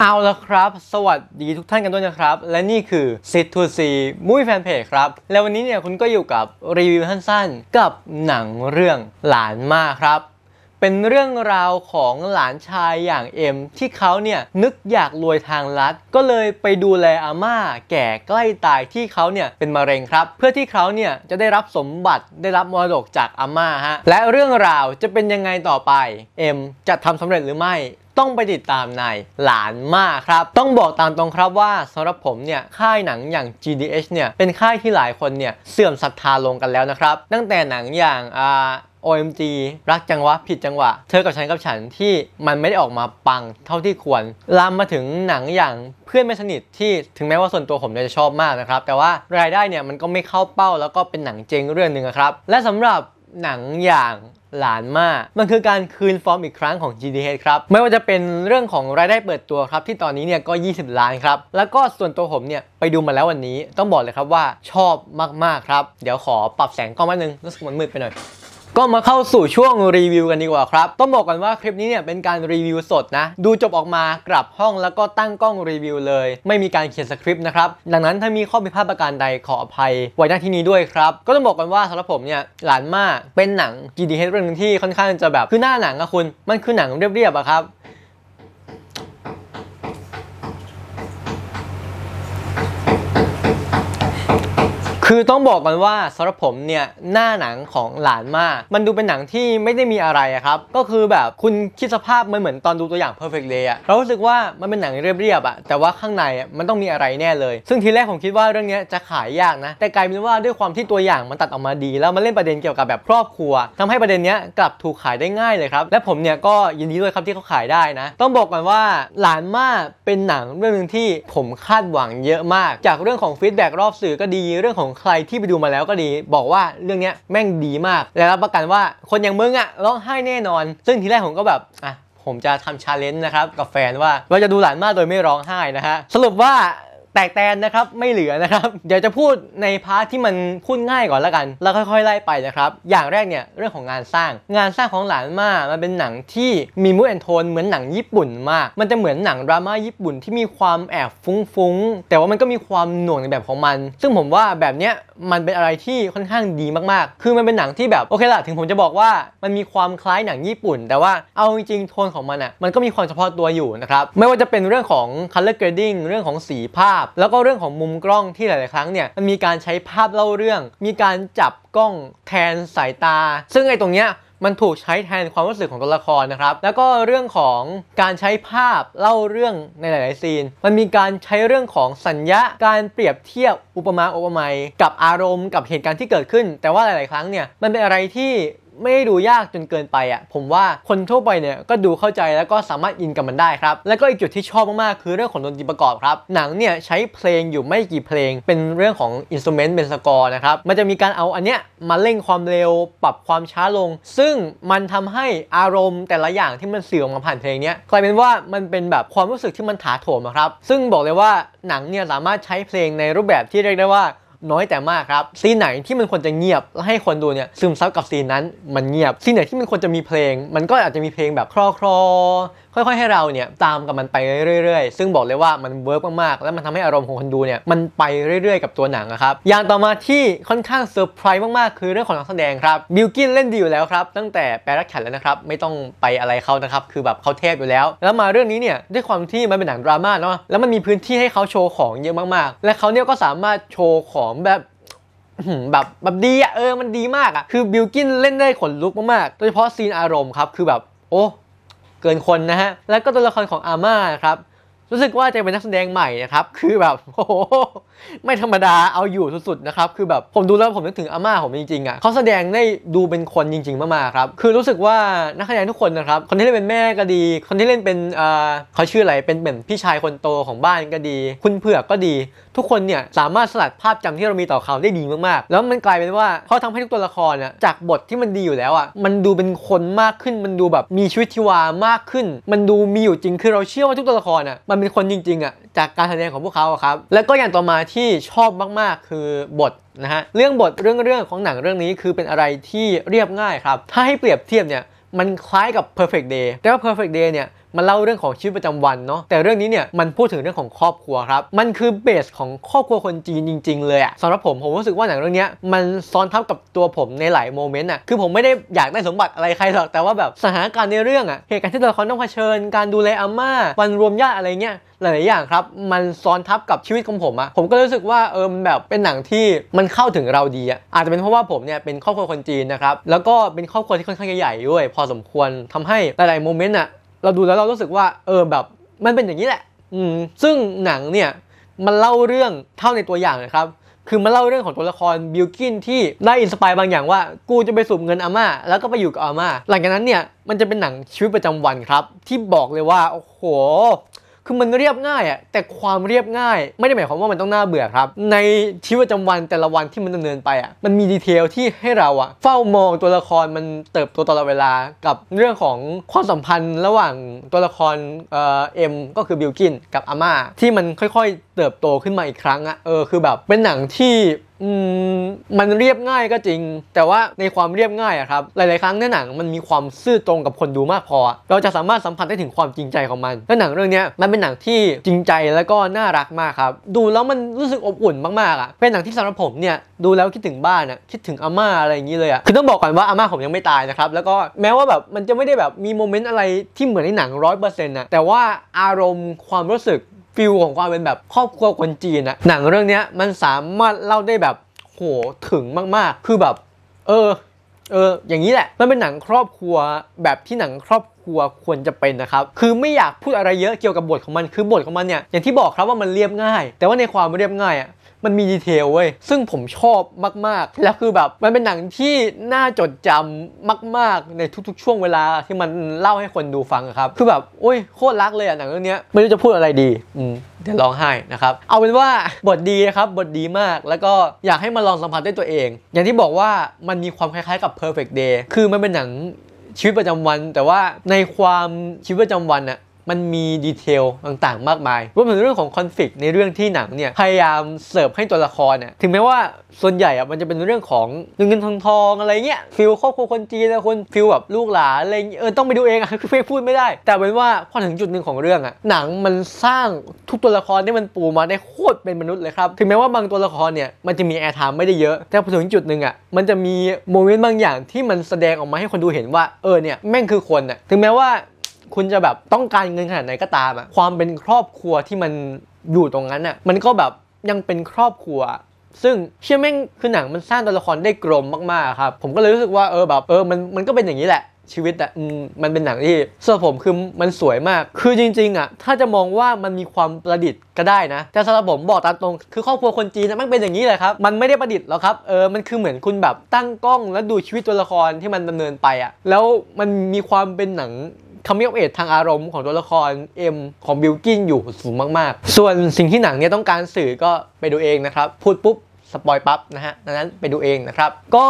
เอาละครับ สวัสดีทุกท่านกันด้วยนะครับ และนี่คือ Sit to See มุ้ยแฟนเพจครับ และวันนี้เนี่ยคุณก็อยู่กับรีวิวสั้นๆกับหนังเรื่องหลานมากครับเป็นเรื่องราวของหลานชายอย่างเอ็มที่เขาเนี่ยนึกอยากรวยทางลัดก็เลยไปดูแลอาม่า แก่ใกล้ตายที่เขาเนี่ยเป็นมะเร็งครับเพื่อที่เขาเนี่ยจะได้รับสมบัติได้รับมรดกจากอาม่าฮะและเรื่องราวจะเป็นยังไงต่อไปเอ็มจะทำสำเร็จหรือไม่ต้องไปติดตามในหลานมากครับ ต้องบอกตามตรงครับว่าสำหรับผมเนี่ยค่ายหนังอย่าง GDH เนี่ยเป็นค่ายที่หลายคนเนี่ยเสื่อมศรัทธาลงกันแล้วนะครับ ตั้งแต่หนังอย่างอ่า OMG รักจังวะผิดจังหวะ เธอกับฉันกับฉันที่มันไม่ได้ออกมาปังเท่าที่ควรลามมาถึงหนังอย่างเพื่อนไม่สนิทที่ถึงแม้ว่าส่วนตัวผมจะชอบมากนะครับ แต่ว่ารายได้เนี่ยมันก็ไม่เข้าเป้า แล้วก็เป็นหนังเจงเรื่องหนึ่งครับ และสำหรับหนังอย่างหลานมาก มันคือการคืนฟอร์มอีกครั้งของ GDH ครับ ไม่ว่าจะเป็นเรื่องของรายได้เปิดตัวครับที่ตอนนี้เนี่ยก็ 20ล้านครับ แล้วก็ส่วนตัวผมเนี่ยไปดูมาแล้ววันนี้ต้องบอกเลยครับว่าชอบมากๆครับ เดี๋ยวขอปรับแสงกล้องนิดนึง รู้สึกมันมืดไปหน่อยก็มาเข้าสู่ช่วงรีวิวกันดีกว่าครับ ต้องบอกกันว่าคลิปนี้เนี่ยเป็นการรีวิวสดนะ ดูจบออกมา กลับห้องแล้วก็ตั้งกล้องรีวิวเลย ไม่มีการเขียนสคริปต์นะครับดังนั้นถ้ามีข้อผิดพลาดประการใดขออภัย ไว้หน้าที่นี้ด้วยครับ ก็ต้องบอกกันว่าสำหรับผมเนี่ย หลานมากเป็นหนัง GDH เรื่องที่ค่อนข้างจะแบบคือหน้าหนังอะคุณ มันคือหนังเรียบๆอะครับคือต้องบอกกันว่าสำหรับผมเนี่ย หน้าหนังของหลานมาก มันดูเป็นหนังที่ไม่ได้มีอะไรครับ ก็คือแบบคุณคิดสภาพมันเหมือนตอนดูตัวอย่าง perfect day อะเรารู้สึกว่ามันเป็นหนังเรียบๆอะแต่ว่าข้างในมันต้องมีอะไรแน่เลย ซึ่งทีแรก ผมคิดว่าเรื่องนี้จะขายยากนะ แต่กลายเป็นว่าด้วยความที่ตัวอย่างมันตัดออกมาดี แล้วมันเล่นประเด็นเกี่ยวกับแบบครอบครัว ทำให้ประเด็นนี้กลับถูกขายได้ง่ายเลยครับและผมเนี่ยก็ยินดีด้วยครับที่เขาขายได้นะ ต้องบอกกันว่าหลานมาเป็นหนังเรื่องหนึ่งที่ผมคาดหวังเยอะมาก จากเรื่องของฟีดแบ็กรอบสื่อก็ดีเรื่องของใครที่ไปดูมาแล้วก็ดี บอกว่าเรื่องนี้แม่งดีมาก และรับประกันว่าคนอย่างมึงอะร้องไห้แน่นอน ซึ่งทีแรกผมก็แบบอ่ะผมจะทำชาเลนจ์นะครับ กับแฟนว่าเราจะดูหลานมากโดยไม่ร้องไห้นะฮะสรุปว่าแตกแตนนะครับไม่เหลือนะครับ เดี๋ยวจะพูดในพาร์ทที่มันพูดง่ายก่อนแล้วกัน แล้วค่อยๆไล่ไปนะครับ อย่างแรกเนี่ยเรื่องของงานสร้าง งานสร้างของหลานมามันเป็นหนังที่มีมูดแอนโทนเหมือนหนังญี่ปุ่นมาก มันจะเหมือนหนังดราม่าญี่ปุ่นที่มีความแอบฟุ้งๆแต่ว่ามันก็มีความหน่วงในแบบของมัน ซึ่งผมว่าแบบเนี้ยมันเป็นอะไรที่ค่อนข้างดีมากๆ คือมันเป็นหนังที่แบบโอเคละถึงผมจะบอกว่ามันมีความคล้ายหนังญี่ปุ่น แต่ว่าเอาจริงๆโทนของมันอะ่ะมันก็มีความเฉพาะตัวอยู่นะครับไม่ว่าจะเป็นเรื่องของ color grading เรื่องของสีภาพพแล้วก็เรื่องของมุมกล้องที่หลาย ๆ ครั้งเนี่ยมันมีการใช้ภาพเล่าเรื่อง มีการจับกล้องแทนสายตา ซึ่งไอ้ตรงเนี้ยมันถูกใช้แทนความรู้สึกของตัวละครนะครับ แล้วก็เรื่องของการใช้ภาพเล่าเรื่องในหลาย ๆ ซีน มันมีการใช้เรื่องของสัญญาการเปรียบเทียบอุปมาอุปไมยกับอารมณ์ กับเหตุการณ์ที่เกิดขึ้น แต่ว่าหลาย ๆ ครั้งเนี่ยมันเป็นอะไรที่ไม่ได้ดูยากจนเกินไปอ่ะผมว่าคนทั่วไปเนี่ยก็ดูเข้าใจแล้วก็สามารถอินกับมันได้ครับ แล้วก็อีกจุดที่ชอบมากๆคือเรื่องของดนตรีประกอบครับ หนังเนี่ยใช้เพลงอยู่ไม่กี่เพลงเป็นเรื่องของอินสตูเมนต์เป็นสกอร์นะครับมันจะมีการเอาอันเนี้ยมาเร่งความเร็วปรับความช้าลง ซึ่งมันทำให้อารมณ์แต่ละอย่างที่มันเสื่อมมาผ่านเพลงเนี้ยกลายเป็นว่ามันเป็นแบบความรู้สึกที่มันถาโถมครับซึ่งบอกเลยว่าหนังเนี่ยสามารถใช้เพลงในรูปแบบที่เรียกได้ว่าน้อยแต่มากครับซีนไหนที่มันควรจะเงียบและให้คนดูเนี่ย ซึมซับกับซีนนั้น มันเงียบซีนไหนที่มันควรจะมีเพลง มันก็อาจจะมีเพลงแบบคลอคลอค่อยๆให้เราเนี่ยตามกับมันไปเรื่อยๆ ซึ่งบอกเลยว่ามันเวิร์กมากๆ แล้วมันทำให้อารมณ์ของคนดูเนี่ยมันไปเรื่อยๆกับตัวหนังครับอย่างต่อมาที่ค่อนข้างเซอร์ไพรส์มากๆ คือเรื่องของนักแสดงครับบิลกินเล่นดีอยู่แล้วครับตั้งแต่แปรรักขันแล้วนะครับไม่ต้องไปอะไรเขานะครับคือแบบเขาเทพอยู่แล้ว แล้วมาเรื่องนี้เนี่ยด้วยความที่มันเป็นหนังดราม่าเนาะแล้วมันมีพื้นที่ให้เขาโชว์ของเยอะมากๆ และเขาเนี่ยก็สามารถโชว์ของแบบแบบแบบดีอะเออมันดีมากอะคือบิลกินเล่นได้ขนลุกมากๆโดยเฉพาะซีนอารมณ์ครับคือแบบโอ้เกินคนนะฮะ แล้วก็ตัวละครของอาม่าครับ รู้สึกว่าจะเป็นนักแสดงใหม่นะครับ คือแบบโอ้โหไม่ธรรมดา เอาอยู่สุดๆนะครับ คือแบบผมดูแล้วผมนึกถึงอาม่าผมจริงๆอ่ะเขาแสดงได้ดูเป็นคนจริงๆ มากๆครับ คือรู้สึกว่านักแสดงทุกคนนะครับ คนที่เล่นเป็นแม่ก็ดี คนที่เล่นเป็นเอ่อเขาชื่ออะไร เป็นเหมือนพี่ชายคนโตของบ้านก็ดี คุณเผือกก็ดีทุกคนเนี่ยสามารถสลัดภาพจำที่เรามีต่อเขาได้ดีมาก ๆ แล้วมันกลายเป็นว่าเขาทำให้ทุกตัวละครน่ะจากบทที่มันดีอยู่แล้วอ่ะมันดูเป็นคนมากขึ้น มันดูแบบมีชีวิตชีวามากขึ้น มันดูมีอยู่จริงคือเราเชื่อว่าทุกตัวละครอ่ะมันเป็นคนจริงๆอ่ะจากการแสดงของพวกเขาครับแล้วก็อย่างต่อมาที่ชอบมากๆคือบทนะฮะเรื่องบทเรื่องเรื่องของหนังเรื่องนี้คือเป็นอะไรที่เรียบง่ายครับถ้าให้เปรียบเทียบเนี่ยมันคล้ายกับ perfect day แต่ว่า perfect day เนี่ยมาเล่าเรื่องของชีวิตประจำวันเนาะแต่เรื่องนี้เนี่ยมันพูดถึงเรื่องของครอบครัวครับ มันคือเบสของครอบครัวคนจีนจริง ๆ เลยอะสำหรับผมผมรู้สึกว่าหนังเรื่องนี้มันซ้อนทับกับตัวผมในหลายโมเมนต์อะคือผมไม่ได้อยากได้สมบัติอะไรใครหรอกแต่ว่าแบบสถานการณ์ในเรื่องอะเหตุการณ์ที่ตัวละครต้องเผชิญการดูแลอาม่าวันรวมญาติอะไรเงี้ยหลายอย่างครับมันซ้อนทับกับชีวิตของผมอะผมก็รู้สึกว่าเออแบบเป็นหนังที่มันเข้าถึงเราดีอะอาจจะเป็นเพราะว่าผมเนี่ยเป็นครอบครัวคนจีนนะครับแล้วก็เป็นครอบครัวที่ค่อนข้างใหญ่ด้วยพอสมควรทำให้หลายๆโมเมนต์อะเราดูแล้วเรารู้สึกว่า เออแบบ มันเป็นอย่างนี้แหละ อืมซึ่งหนังเนี่ยมันเล่าเรื่องเท่าในตัวอย่างนะครับ คือมันเล่าเรื่องของตัวละครบิลกินที่ได้อินสปายบางอย่างว่า กูจะไปสูบเงินอาม่าแล้วก็ไปอยู่กับอาม่าหลังจากนั้นเนี่ยมันจะเป็นหนังชีวิตประจำวันครับ ที่บอกเลยว่าโอ้โหคือมันเรียบง่ายอะแต่ความเรียบง่าย ไม่ได้หมายความว่ามันต้องน่าเบื่อครับ ในชีวิตประจำวันแต่ละวันที่มันดำเนินไปอะมันมีดีเทลที่ให้เราอะเฝ้ามองตัวละครมันเติบโตตลอดเวลากับเรื่องของความสัมพันธ์ระหว่างตัวละครเอ็มก็คือบิลกินกับอาม่าที่มันค่อยๆเติบโตขึ้นมาอีกครั้งอะเออคือแบบเป็นหนังที่มันเรียบง่ายก็จริง แต่ว่าในความเรียบง่ายอะครับหลายๆครั้งในหนัง มันมีความซื่อตรงกับคนดูมากพอเราจะสามารถสัมผัสได้ถึงความจริงใจของมันและหนังเรื่องนี้มันเป็นหนังที่จริงใจแล้วก็น่ารักมากครับดูแล้วมันรู้สึกอบอุ่นมากๆอะเป็นหนังที่สำหรับผมเนี่ยดูแล้วคิดถึงบ้านอะคิดถึงอาม่าอะไรอย่างนี้เลยอะคือต้องบอกก่อนว่าอาม่าผมยังไม่ตายนะครับแล้วก็แม้ว่าแบบมันจะไม่ได้แบบมีโมเมนต์อะไรที่เหมือนในหนังร้อยเปอร์เซ็นต์นะแต่ว่าอารมณ์ความรู้สึกฟิลของความเป็นแบบครอบครัวคนจีนอะหนังเรื่องนี้มันสามารถเล่าได้แบบโหถึงมากๆ คือแบบ เออ เอออย่างนี้แหละ มันเป็นหนังครอบครัวแบบที่หนังครอบครัวควรจะเป็นนะครับ คือไม่อยากพูดอะไรเยอะเกี่ยวกับบทของมัน คือบทของมันเนี่ยอย่างที่บอกครับว่ามันเรียบง่าย แต่ว่าในความเรียบง่ายอะมันมีดีเทลเว้ยซึ่งผมชอบมาก ๆ แล้วคือแบบมันเป็นหนังที่น่าจดจำมาก ๆ ในทุกๆ ช่วงเวลาที่มันเล่าให้คนดูฟังครับ คือแบบ โอ้ยโคตรรักเลยอ่ะ หนังเรื่องนี้ไม่รู้จะพูดอะไรดี อืม เดี๋ยวร้องไห้นะครับ เอาเป็นว่าบทดีนะครับ บทดีมากแล้วก็อยากให้มาลองสัมผัสด้วยตัวเอง อย่างที่บอกว่ามันมีความคล้ายๆกับ perfect day คือมันเป็นหนังชีวิตประจำวัน แต่ว่าในความชีวิตประจำวันอะมันมีดีเทลต่างๆมากมายรวมถึงเรื่องของคอนฟ lict ในเรื่องที่หนังเนี่ยพยายามเสิร์ฟให้ตัวละครเนี่ยถึงแม้ว่าส่วนใหญ่อะมันจะเป็นเรื่องของเงินทองทองอะไรเงี้ยฟิลครอบครัวคนจีนนะคนฟิลแบบลูกหลานอะไร เออต้องไปดูเองอะคือพูดไม่ได้ แต่เป็นว่า พอถึงจุดหนึ่งของเรื่องอะหนังมันสร้างทุกตัวละครที่มันปูมาได้โคตรเป็นมนุษย์เลยครับ ถึงแม้ว่าบางตัวละครเนี่ยมันจะมีแอร์ไทม์ไม่ได้เยอะ แต่พอถึงจุดหนึ่งอะมันจะมีโมเมนต์บางอย่างที่มันแสดงออกมาให้คนดูเห็นว่าเออเนี่ยแม่งคือคนอะถึงแม้ว่าคุณจะแบบต้องการเงินขนาดไหนก็ตามอะความเป็นครอบครัวที่มันอยู่ตรงนั้นอะมันก็แบบยังเป็นครอบครัว ซึ่ง เชื่อแม่งคือหนังมันสร้างตัวละครได้กลมมากๆครับ ผมก็เลยรู้สึกว่าเออแบบเออมันมันก็เป็นอย่างนี้แหละ ชีวิตอะมันเป็นหนังที่สำหรับผมคือมันสวยมาก คือจริงๆอะถ้าจะมองว่ามันมีความประดิษฐ์ก็ได้นะ แต่สำหรับผมบอกตามตรงคือครอบครัวคนจีนมันเป็นอย่างนี้เลยครับ มันไม่ได้ประดิษฐ์หรอกครับ เออมันคือเหมือนคุณแบบตั้งกล้องแล้วดูชีวิตตัวละครที่มันดำเนินไปอะ แล้วมันมีความเป็นหนังคัมมิ่งออฟเอททางอารมณ์ของตัวละครเอ็มของบิลกิ้นอยู่สูงมากๆ ส่วนสิ่งที่หนังเนี้ยต้องการสื่อก็ไปดูเองนะครับ พูดปุ๊บ สปอยปั๊บนะฮะดังนั้นไปดูเองนะครับ ก็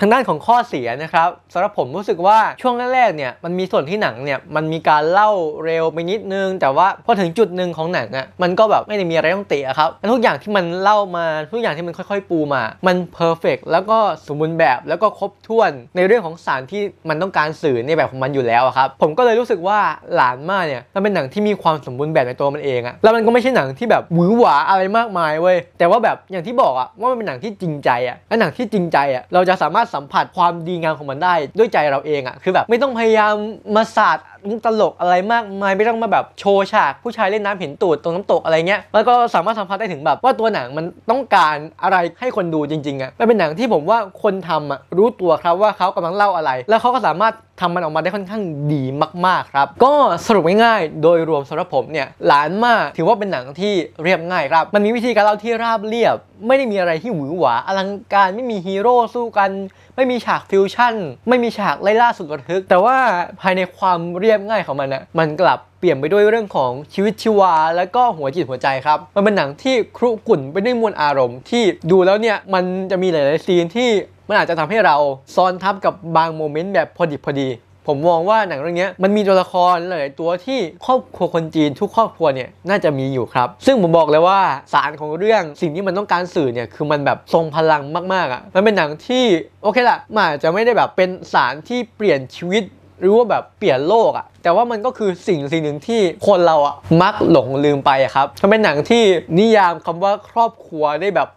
ทางด้านของข้อเสียนะครับสำหรับผมรู้สึกว่าช่วงแรกๆเนี่ย มันมีส่วนที่หนังเนี่ย มันมีการเล่าเร็วไปนิดนึง แต่ว่าพอถึงจุดหนึ่งของหนังอะ่ะมันก็แบบไม่ได้มีอะไรต้องเตะครับทุกอย่างที่มันเล่ามาทุกอย่างที่มันค่อยๆปูมา มันเพอร์เฟกแล้วก็สมบูรณ์แบบแล้วก็ครบถ้วนในเรื่องของสารที่มันต้องการสื่อในแบบของมันอยู่แล้วครับผมก็เลยรู้สึกว่าหลานมาเนี่ยมันเป็นหนังที่มีความสมบูรณ์แบบในตัวมันเองอะ่ะแล้วมันก็ไม่ใช่หนังที่แบบหวือหวาอะไรมากมายเว้ยแต่ว่าแบบอย่างที่บอกอะ่ะว่ามันเป็นหนังที่จริงใจอะ่ะและหนังที่จริงใจอะ่ะเราจะสามารถารถสัมผัสความดีงามของมันได้ ด้วยใจเราเองอะ่ะคือแบบไม่ต้องพยายามมาศาสตร์มุกตลกอะไรมากมายไม่ต้องมาแบบโชว์ฉากผู้ชายเล่นน้ำเห็นตูดตรงน้ำตกอะไรเงี้ยมันก็สามารถสัมผัสได้ถึงแบบว่าตัวหนังมันต้องการอะไรให้คนดูจริงๆอะ่ะมันเป็นหนังที่ผมว่าคนทำอ่ะรู้ตัวครับว่าเขากำลังเล่าอะไร แล้วเขาก็สามารถทำมันออกมาได้ค่อนข้างดีมากๆครับ ก็สรุปง่ายๆโดยรวมสำหรับผมเนี่ยหลานมากถือว่าเป็นหนังที่เรียบง่ายครับมันมีวิธีการเล่าที่ราบเรียบ ไม่ได้มีอะไรที่หวือหวาอลังการไม่มีฮีโร่สู้กันไม่มีฉากฟิวชั่นไม่มีฉากไล่ล่าสุดระทึก แต่ว่าภายในความเรียบยบง่ายของมันนะมันกลับเปลี่ยนไปด้วยเรื่องของชีวิตชีวาและก็หัวจิตหัวใจครับ มันเป็นหนังที่ครุกุ่นไปด้วยมวลอารมณ์ที่ดูแล้วเนี่ยมันจะมีหลายๆซีนที่มันอาจจะทำให้เราซ้อนทับกับบางโมเมนต์แบบพอดิบพอดีผมมองว่าหนังเรื่องนี้มันมีตัวละครหลายตัวที่ครอบครัวคนจีนทุกครอบครัวเนี่ยน่าจะมีอยู่ครับ ซึ่งผมบอกเลยว่าสารของเรื่องสิ่งที่มันต้องการสื่อเนี่ยคือมันแบบทรงพลังมากๆอะ่ะมันเป็นหนังที่โอเคละมันอาจจะไม่ได้แบบเป็นสารที่เปลี่ยนชีวิตหรือว่าแบบเปลี่ยนโลกอะแต่ว่ามันก็คือสิ่งสิ่งหนึ่งที่คนเราอะมักหลงลืมไปครับมันเป็นหนังที่นิยามคำว่าครอบครัวได้แบบ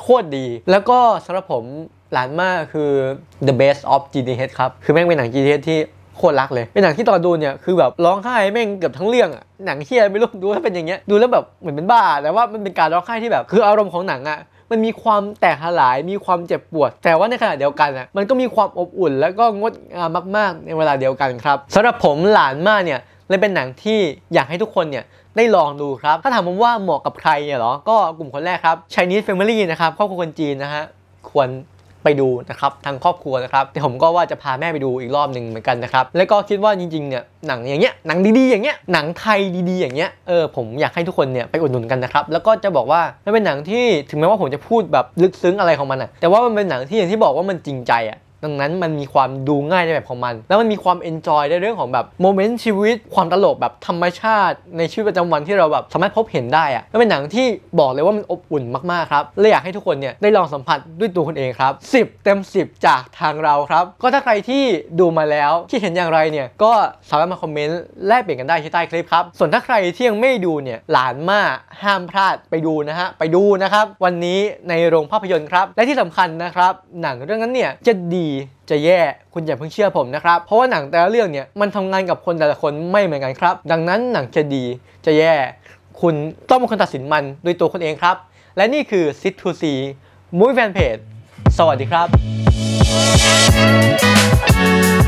โคตรดี แล้วก็สำหรับผมหลานมากคือ the best of g D h ครับ คือแม่งเป็นหนัง g D h ที่โคตรรักเลย เป็นหนังที่ตอนดูเนี่ย คือแบบร้องไห้แม่งเกือบทั้งเรื่องอะหนังเฮียไม่รู้ดูแล้วเป็นอย่างเงี้ยดูแล้วแบบเหมือนเป็นบ้าแต่ว่ามันเป็นการร้องไห้ที่แบบ คืออารมณ์ของหนังอะมันมีความแตกหลายมีความเจ็บปวด แต่ว่าในขณะเดียวกันอ่ะมันก็มีความอบอุ่นแล้วก็งดงามมาก ๆในเวลาเดียวกันครับสำหรับผมหลานมากเนี่ยเลยเป็นหนังที่อยากให้ทุกคนเนี่ยได้ลองดูครับ ถ้าถามผมว่าเหมาะกับใครเนี่ยหรอ ก็กลุ่มคนแรกครับ Chinese Family นะครับครอบครัวคนจีนนะฮะ ควรไปดูนะครับทางครอบครัวนะครับแต่ผมก็ว่าจะพาแม่ไปดูอีกรอบหนึ่งเหมือนกันนะครับแล้วก็คิดว่าจริงๆเนี่ยหนังอย่างเงี้ยหนังดีๆอย่างเงี้ยหนังไทยดีๆอย่างเงี้ยเออผมอยากให้ทุกคนเนี่ยไปอุดหนุนกันนะครับแล้วก็จะบอกว่ามันเป็นหนังที่ถึงแม้ว่าผมจะพูดแบบลึกซึ้งอะไรของมันอะแต่ว่ามันเป็นหนังที่อย่างที่บอกว่ามันจริงใจอะดังนั้นมันมีความดูง่ายในแบบของมัน แล้วมันมีความเอนจอยในเรื่องของแบบ โมเมนต์ชีวิตความตลกแบบธรรมชาติในชีวิตประจำวันที่เราแบบ สามารถพบเห็นได้อะก็เป็นหนังที่บอกเลยว่ามันอบอุ่นมากๆครับเลยอยากให้ทุกคนเนี่ย ได้ลองสัมผัสด้วยตัวคุณเองครับ 10 เต็ม 10 จากทางเราครับ ก็ถ้าใครที่ดูมาแล้วคิดเห็นอย่างไรเนี่ยก็สามารถมาคอมเมนต์แลกเปลี่ยนกันได้ที่ใต้คลิปครับส่วนถ้าใครที่ยังไม่ดูเนี่ยหลานมาห้ามพลาดไปดูนะฮะไปดูนะครับวันนี้ในโรงภาพยนตร์ครับและที่สำคัญนะครับหนังเรื่องนั้นเนี่ยจะดีีจะแย่คุณอย่าเพิ่งเชื่อผมนะครับ เพราะว่าหนังแต่ละเรื่องเนี่ย มันทำงานกับคนแต่ละคนไม่เหมือนกันครับ ดังนั้นหนังจะดีจะแย่คุณต้องเป็นคนตัดสินมันด้วยตัวคนเองครับ และนี่คือ Sit to See มูฟแฟนเพจสวัสดีครับ